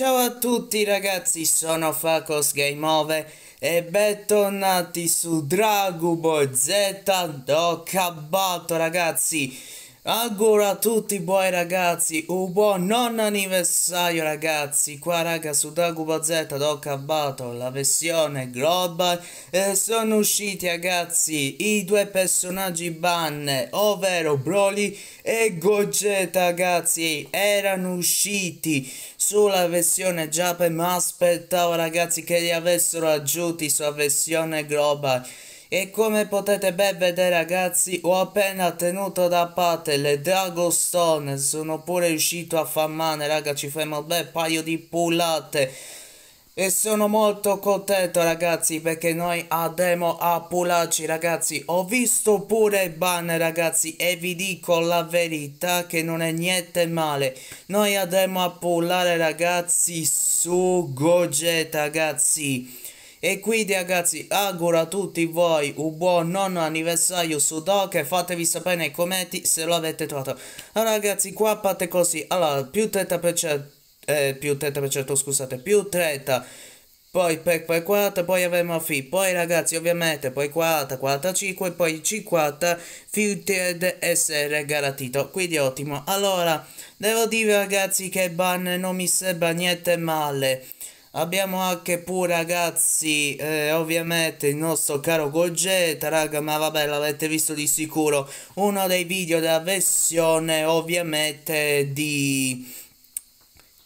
Ciao a tutti ragazzi, sono Facos Game e bentornati su Dragubo Z Ho ragazzi Auguro a tutti i buoi ragazzi, un buon non anniversario ragazzi, qua raga su Daguba Z Doc Battle, la versione global, e sono usciti ragazzi i due personaggi ban, ovvero Broly e Gogeta ragazzi, erano usciti sulla versione Japan, ma aspettavo ragazzi che li avessero aggiunti sulla versione global, e come potete ben vedere ragazzi ho appena tenuto da parte le Dragostone Sono pure riuscito a far male raga ci fermo un bel paio di pullate e sono molto contento ragazzi perché noi andremo a pularci ragazzi Ho visto pure il banner ragazzi e vi dico la verità che non è niente male Noi andremo a pullare ragazzi su Goget ragazzi e quindi ragazzi auguro a tutti voi un buon nonno anniversario su Docker Fatevi sapere nei commenti se lo avete trovato Allora ragazzi qua parte così Allora più 30% eh, più 30% scusate più 30 poi per, per 40 poi avremo fi poi ragazzi ovviamente poi 40 45 poi 50 filtered essere garantito quindi ottimo allora devo dire ragazzi che ban non mi sembra niente male Abbiamo anche pure ragazzi, eh, ovviamente il nostro caro Gogeta, raga, ma vabbè l'avete visto di sicuro, uno dei video della versione ovviamente di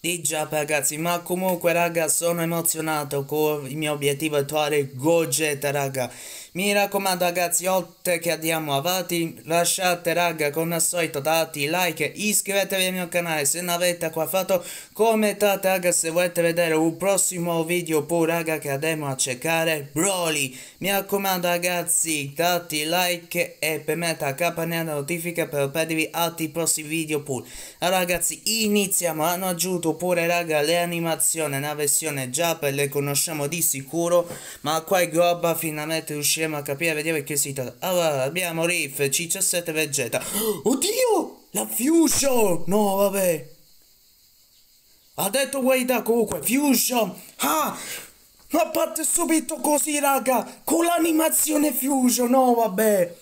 di già ragazzi, ma comunque raga sono emozionato con il mio obiettivo attuale Gogeta raga Mi raccomando ragazzi, oltre che andiamo avanti Lasciate raga come al solito dati like Iscrivetevi al mio canale se non avete qua fatto Commentate raga se volete vedere un prossimo video pure raga che andremo a cercare Broly Mi raccomando ragazzi, dati like e premete la campanella notifica per perdervi altri prossimi video pure Allora ragazzi, iniziamo, hanno aggiunto oppure raga le animazioni una versione Jap le conosciamo di sicuro ma qua è gobba, finalmente riusciremo a capire vediamo che sito allora abbiamo Riff C17 Vegeta oddio la Fusion no vabbè ha detto Guaida comunque Fusion ah ma parte subito così raga con l'animazione Fusion no vabbè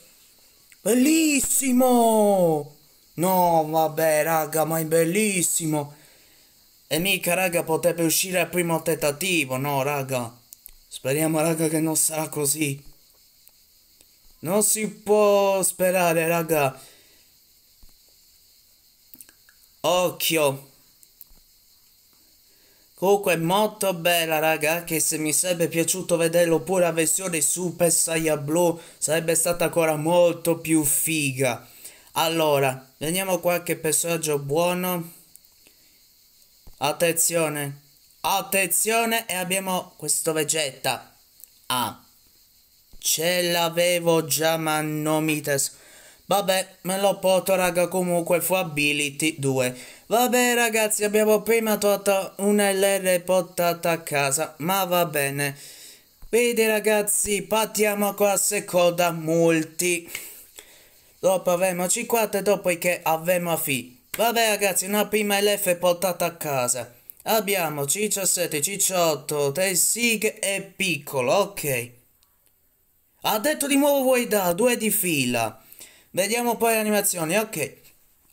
bellissimo No, vabbè, raga, ma è bellissimo. E mica, raga, potrebbe uscire al primo tentativo, no, raga. Speriamo, raga, che non sarà così. Non si può sperare, raga. Occhio. Comunque molto bella raga, anche se mi sarebbe piaciuto vederlo pure la versione Super Saiyan Blue, sarebbe stata ancora molto più figa. Allora, vediamo qualche personaggio buono. Attenzione. Attenzione e abbiamo questo Vegeta. Ah. Ce l'avevo già ma non mi tes... Vabbè, me lo porto raga comunque fu ability 2. Vabbè ragazzi abbiamo prima tolto un LR portato a casa, ma va bene. Quindi ragazzi, partiamo con la seconda multi. Dopo avremo 50 e dopo che avremo a fi. Vabbè ragazzi, una prima LF portata a casa. Abbiamo C17, C18, Tessig e Piccolo, ok. Ha detto di nuovo vuoi da due di fila. Vediamo poi le animazioni, ok.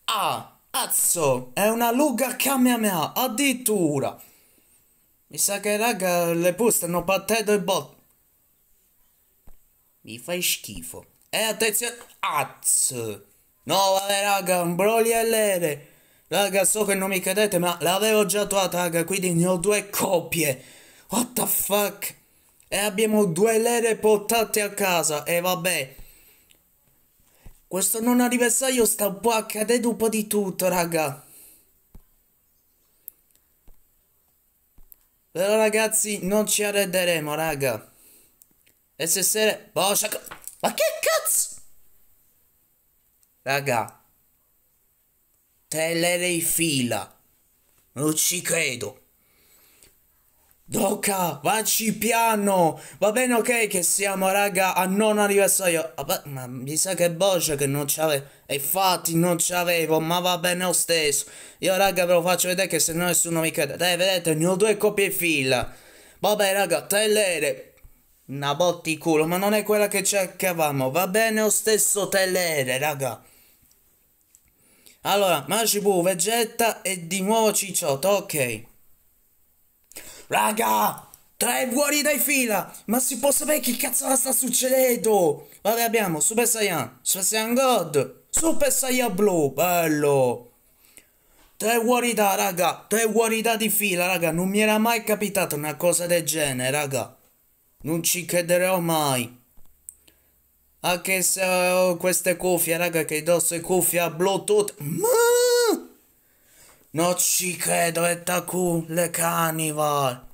Ah, azzo, è una lunga Kamehameha, addirittura. Mi sa che raga le puste hanno battendo il bot. Mi fai schifo. E attenzione, azzo. No, vabbè, raga, un e LR. Raga, so che non mi credete, ma l'avevo già trovata, raga, quindi ne ho due coppie. What the fuck? E abbiamo due lere portate a casa, e vabbè. Questo non anniversario sta un po' accadendo un po' di tutto, raga. Però ragazzi, non ci arrenderemo, raga. E se sere... Boh, Ma che cazzo? Raga. telere in fila. Non ci credo. Doca, vacci piano. Va bene ok che siamo, raga, a non anniversario. Ma mi sa che boccia che non c'avevo. E infatti non c'avevo, ma va bene lo stesso. Io, raga, ve lo faccio vedere che se no nessuno mi crede. Dai, vedete, ne ho due copie in fila. Vabbè, raga, telere. Una botti culo, ma non è quella che cercavamo. Va bene lo stesso telere, lere, raga. Allora, Mashibu, Vegetta e di nuovo Cicciotto, ok. Raga, tre buoni dai fila, ma si può sapere che cazzo sta succedendo? Vabbè, abbiamo Super Saiyan, Super Saiyan God, Super Saiyan Blue, bello. Tre da, raga, tre da di fila, raga, non mi era mai capitata una cosa del genere, raga. Non ci crederò mai. Anche se ho queste cuffie, raga, che indosso cuffie a Bluetooth. Ma... Non ci credo, è tacu le canival.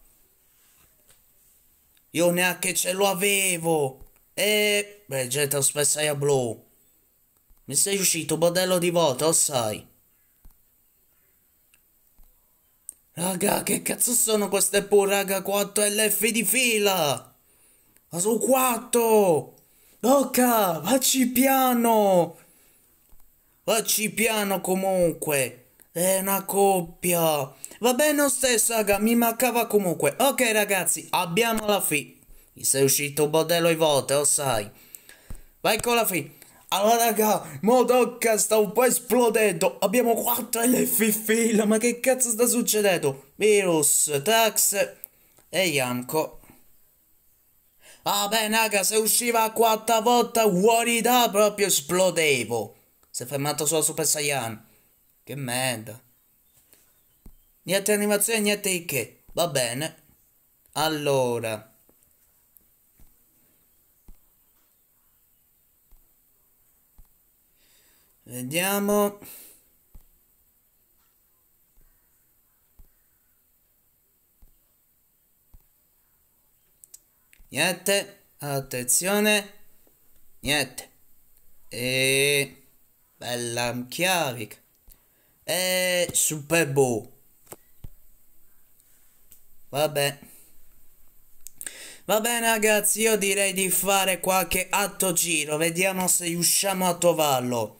Io neanche ce lo avevo. E... Beh, gente, ho a blu. Mi sei uscito modello di volta, lo sai. Raga, che cazzo sono queste pur, raga? Quanto LF di fila? Ma sono 4! Luca, vacci piano! Vacci piano comunque! È una coppia! Va bene lo stesso, raga, mi mancava comunque. Ok, ragazzi, abbiamo la fi. Mi sei uscito un modello di volte, lo sai. Vai con la fi. Allora, raga, mo tocca, sta un po' esplodendo. Abbiamo 4 LFF, ma che cazzo sta succedendo? Virus, Tax e Ianco. Vabbè, ah, raga, se usciva a quarta volta, fuori da proprio esplodevo. Si è fermato solo Super Saiyan. Che merda. Niente animazione, niente di che. Va bene. Allora. Vediamo. niente, attenzione, niente. E bella chiavica. E superbo. Vabbè. Va bene ragazzi, io direi di fare qualche atto giro, vediamo se riusciamo a trovarlo.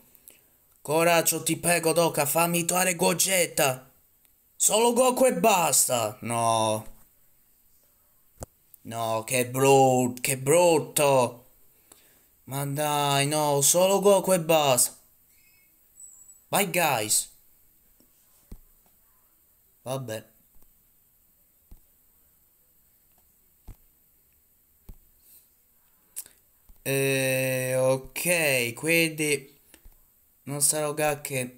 Coraggio, ti prego Doka, fammi trovare Gogeta. Solo Goku e basta. No. No, che brutto, che brutto. Ma dai, no, solo Goku e basta. Vai, guys. Vabbè. Eh, ok, quindi non sarò che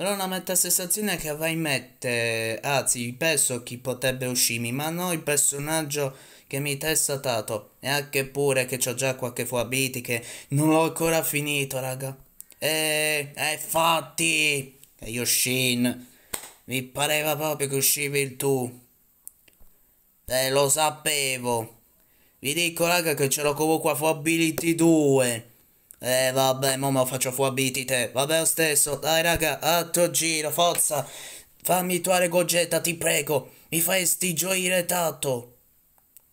però una metta sensazione che aveva in mente, anzi penso chi potrebbe uscirmi, ma no il personaggio che mi testa stato. E anche pure che ho già qualche fuabiti che non l'ho ancora finito, raga. E, e fatti! E Yoshin, mi pareva proprio che uscivi il tu. E lo sapevo. Vi dico, raga, che ce l'ho comunque a Fuability 2. Eh vabbè, mo me faccio fuori biti te. Vabbè lo stesso, dai raga, altro giro, forza. Fammi tuare goggetta, ti prego. Mi fai sti gioire tanto.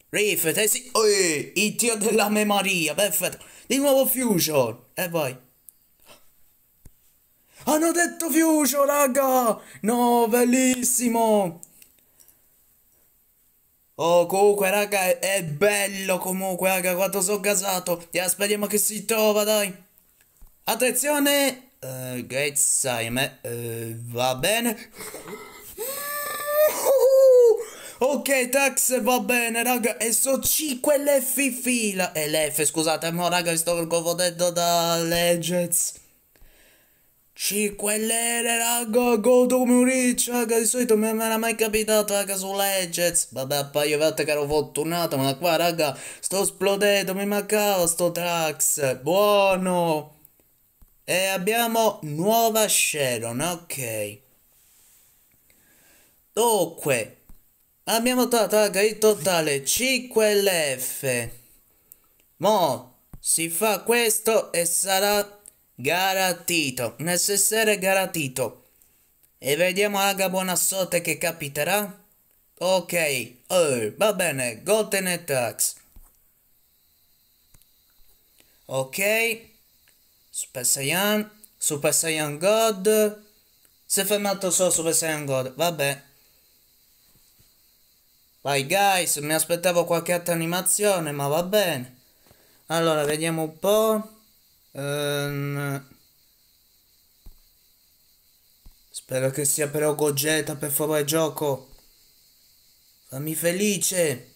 Riff, te si... Ehi, il dio della memoria, perfetto. Di nuovo Fusion. E vai. Hanno detto Fusion, raga! No, bellissimo! Oh, comunque, raga, è, è bello comunque, raga, quanto sono casato. E yeah, speriamo che si trova, dai. Attenzione! Uh, great Simon. Uh, va bene. Ok, tax va bene, raga. E so 5 LF fila. E LF, scusate, ma raga, mi sto confondendo da Legends. 5 lire, raga, godo come un riccio, di solito mi era mai capitato, raga, su Legends. Vabbè, appaio che ero fortunato, ma qua, raga, sto esplodendo, mi mancava sto Trax, buono. E abbiamo nuova Sharon, ok. Dunque, abbiamo dato, raga, il totale 5 LF. Mo, si fa questo e sarà Garantito, necessario garantito. E vediamo buona sorte che capiterà. Ok, oh, va bene, Golden Attacks. Ok, Super Saiyan, Super Saiyan God. Si è fermato solo Super Saiyan God, vabbè. Vai guys, mi aspettavo qualche altra animazione, ma va bene. Allora, vediamo un po'. Um, spero che sia però Gogeta, per favore, gioco. Fammi felice.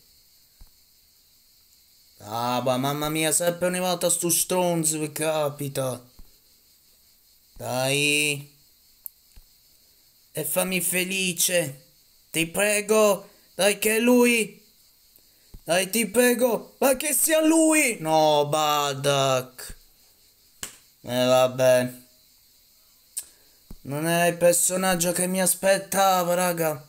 Ah, ma mamma mia, sempre ogni volta sto stronzo, che capita. Dai. E fammi felice. Ti prego. Dai che è lui. Dai ti prego. Ma che sia lui. No, Badak. Eh vabbè. Non è il personaggio che mi aspettavo, raga.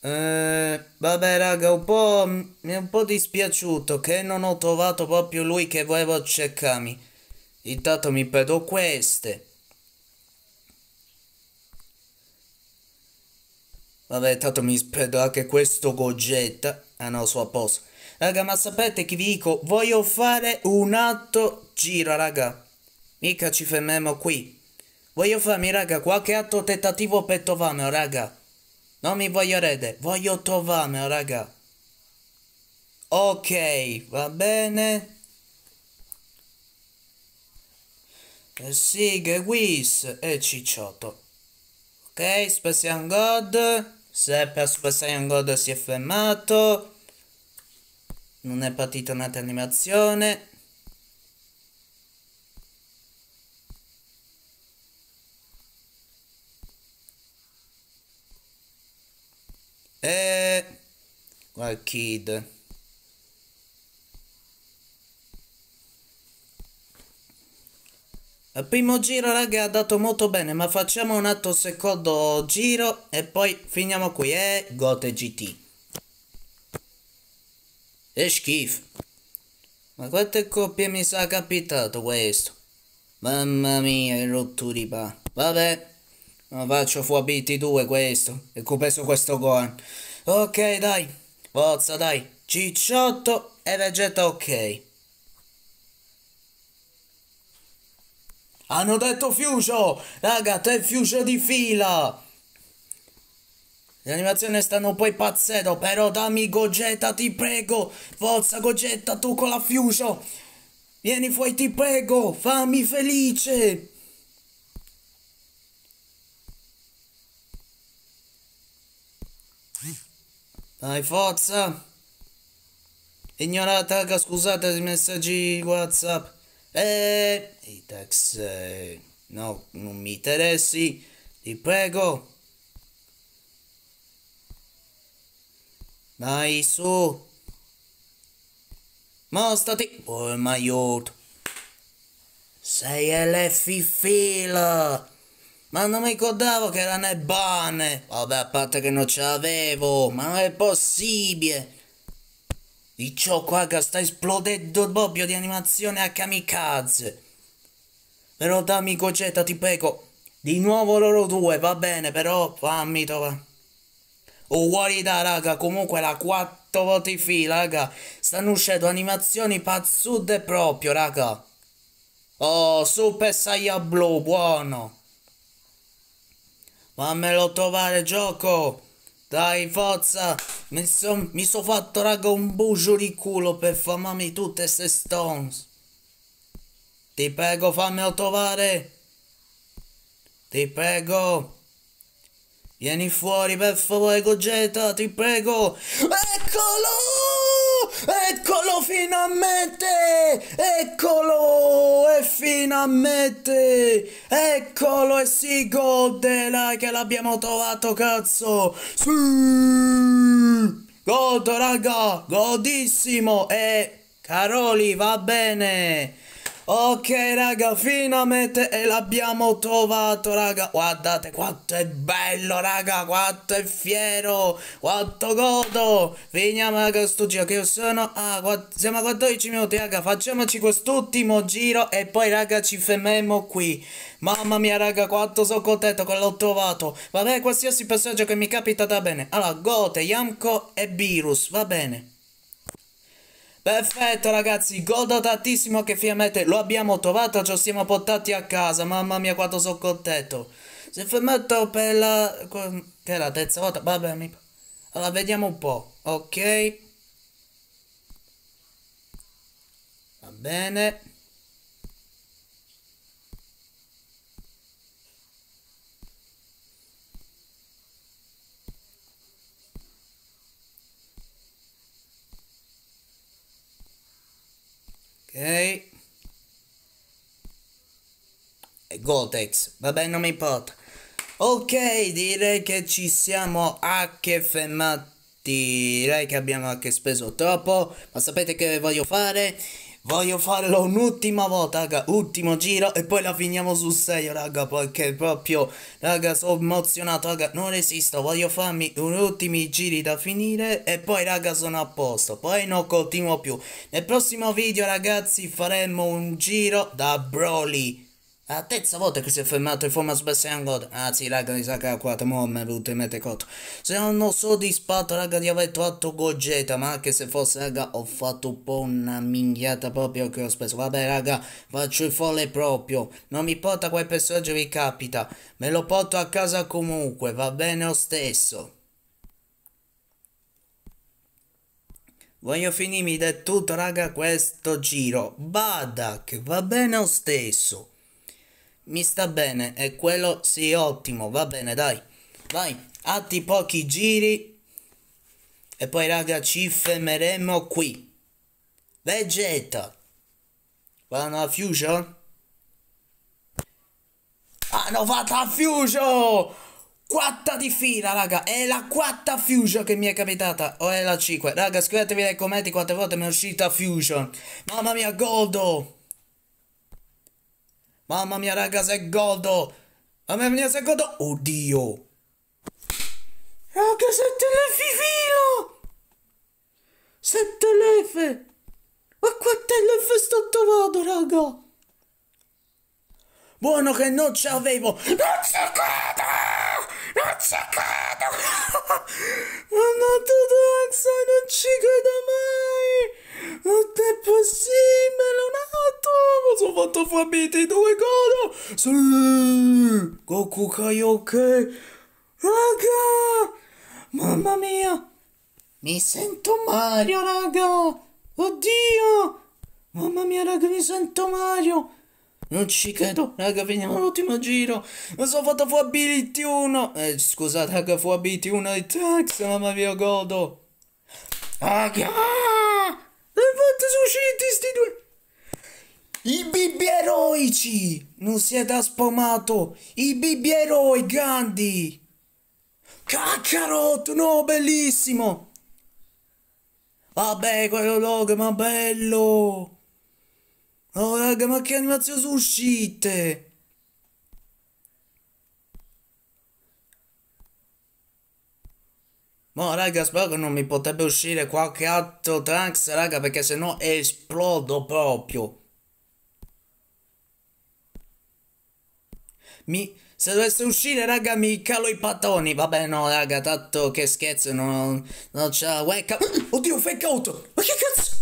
Eh, vabbè, raga, un po', mi è un po' dispiaciuto che non ho trovato proprio lui che volevo cercarmi. Intanto mi perdo queste. Vabbè, intanto mi perdo anche questo goggetta. Ah no, su posto. Raga, ma sapete che vi dico? Voglio fare un altro giro, raga. Mica ci fermiamo qui. Voglio farmi, raga, qualche altro tentativo per trovarmelo, oh, raga. Non mi voglio rede, voglio trovarmelo, oh, raga. Ok, va bene. E eh, sighe, Whis e Cicciotto. Ok, Special God. per Special God si è fermato. Non è partita un'altra animazione. E... Eh, guarda kid. Al primo giro raga ha dato molto bene ma facciamo un altro secondo giro e poi finiamo qui e eh? Gote GT. E schifo. Ma quante coppie mi sa capitato questo? Mamma mia che rotturipa. Vabbè. Ma faccio fu a BT2 questo. E ho preso questo Gohan. Ok, dai. Forza, dai. Cicciotto e Vegeta ok. Hanno detto Fusion! Raga, tre Fusion di fila! Le animazioni stanno poi pazzetto, però dammi Gogeta, ti prego! Forza Gogeta, tu con la Fusion! Vieni fuori, ti prego! Fammi felice! Dai, forza! Ignorata, scusate i messaggi WhatsApp. E eh, i text, eh, no, non mi interessi, ti prego. Dai, su. Mostati. Oh, maiot. Sei LF fila. Ma non mi ricordavo che erano nel Vabbè, a parte che non ce l'avevo. Ma non è possibile. Il gioco, raga, sta esplodendo proprio di animazione a kamikaze. Però dammi Gogeta, ti prego. Di nuovo loro due, va bene, però fammi trovare. Oh, guarda, raga, comunque la 4 volte fila, raga. Stanno uscendo animazioni pazzude proprio, raga. Oh, Super Saiyan Blue, buono fammelo trovare gioco. Dai, forza! Mi sono so fatto, raga, un bucio di culo per famarmi tutte queste stones. Ti prego, fammelo trovare. Ti prego. Vieni fuori, per favore, Gogeta, ti prego. Eccolo! Eccolo finalmente! Eccolo! finalmente! Eccolo e si gode là che l'abbiamo trovato, cazzo! Sì! Godo, raga! Godissimo! E... Caroli, va bene! Ok raga finalmente e l'abbiamo trovato raga Guardate quanto è bello raga Quanto è fiero Quanto godo Veniamo raga sto giro che io sono ah, Siamo a 14 minuti raga Facciamoci quest'ultimo giro E poi raga ci fermiamo qui Mamma mia raga quanto sono contento che l'ho trovato Vabbè qualsiasi passaggio che mi capita da bene Allora Gote, Yamko e Virus va bene Perfetto ragazzi, godo tantissimo che finalmente lo abbiamo trovato, ci siamo portati a casa, mamma mia quanto sono contento. Si è fermato per la... che è la terza volta, vabbè mi... Allora vediamo un po', ok? Va bene. E Gotex, vabbè non mi importa. Ok, direi che ci siamo anche fermati, direi che abbiamo anche speso troppo, ma sapete che voglio fare? Voglio farlo un'ultima volta, raga, ultimo giro e poi la finiamo sul serio, raga, perché proprio, raga, sono emozionato, raga, non esisto, voglio farmi un ultimi giri da finire e poi, raga, sono a posto, poi non continuo più. Nel prossimo video, ragazzi, faremo un giro da Broly. La terza volta che si è fermato in forma sbassare ancora. Ah sì, raga, mi sa che la quarta mo mi è venuto in mente cotto. Sono soddisfatto, raga, di aver trovato Gogeta, ma anche se fosse, raga, ho fatto un po' una minghiata proprio che ho speso. Vabbè, raga, faccio il folle proprio. Non mi porta quel personaggio vi capita. Me lo porto a casa comunque, va bene lo stesso. Voglio finirmi del tutto, raga, questo giro. Badak, va bene lo stesso. Mi sta bene, e quello sì, ottimo, va bene, dai. Vai, atti pochi giri. E poi, raga, ci fermeremo qui. Vegeta. Vanno a Fusion? Hanno fatto a Fusion! Quarta di fila, raga. È la quarta Fusion che mi è capitata. O è la 5? Raga, scrivetemi nei commenti quante volte mi è uscita Fusion. Mamma mia, godo! Mamma mia raga se godo! Mamma mia se godo! Oddio! Raga se telefi filo! Se telefe! Ma quante telefe sto trovando raga! Buono che non ce l'avevo! Non ci credo! Non ci credo! Mannaggia Daxa, non ci credo mai! è possibile, un attimo, sono fatto di due godo, sì, Goku Kaioken, raga, mamma mia, mi sento Mario, raga, oddio, mamma mia, raga, mi sento Mario, non ci credo, raga, veniamo all'ultimo giro. Mi sono fatto fuori ability 1. Eh, scusate, raga, fuori ability 1 di Trax, mamma mia, godo. Raga! quanto sono usciti sti due? I bibbi eroici! Non siete da spomato! I bibbi eroi grandi! Caccarotto! No, bellissimo! Vabbè, quello log, ma bello! Oh, raga, ma che animazioni sono uscite! Ma raga, spero che non mi potrebbe uscire qualche altro Trunks, raga, perché sennò esplodo proprio. Mi... Se dovesse uscire, raga, mi calo i pattoni. Vabbè, no, raga, tanto che scherzo, non, non c'è... Wake up... Oddio, fake out! Ma che cazzo...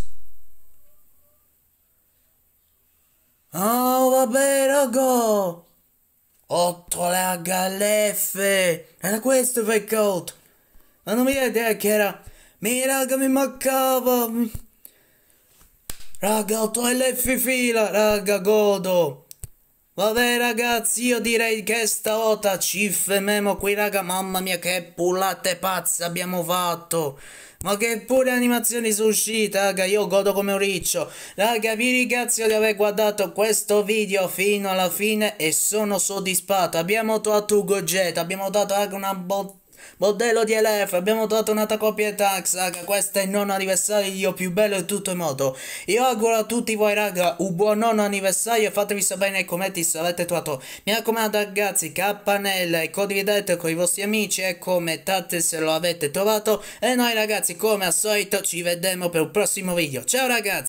Oh, vabbè, raga! 8 raga, l'F! Era questo fake out! Ma La mia idea che era Mi raga mi mancava Raga ho tolto LF fila Raga godo Vabbè ragazzi io direi che stavolta ci fermiamo qui raga Mamma mia che pullate pazze abbiamo fatto ma che pure animazioni sono uscite, raga, io godo come un riccio. Raga, vi ringrazio di aver guardato questo video fino alla fine e sono soddisfatto. Abbiamo trovato Ugo Jet, abbiamo dato anche una botta Modello di LF, abbiamo trovato un'altra copia di Taxag, questo è il nono anniversario, io più bello di tutto il mondo. Io auguro a tutti voi raga un buon nono anniversario e fatevi sapere nei commenti se avete trovato. Mi raccomando ragazzi, campanella e condividete con i vostri amici e commentate se lo avete trovato. E noi ragazzi come al solito ci vediamo per un prossimo video. Ciao ragazzi!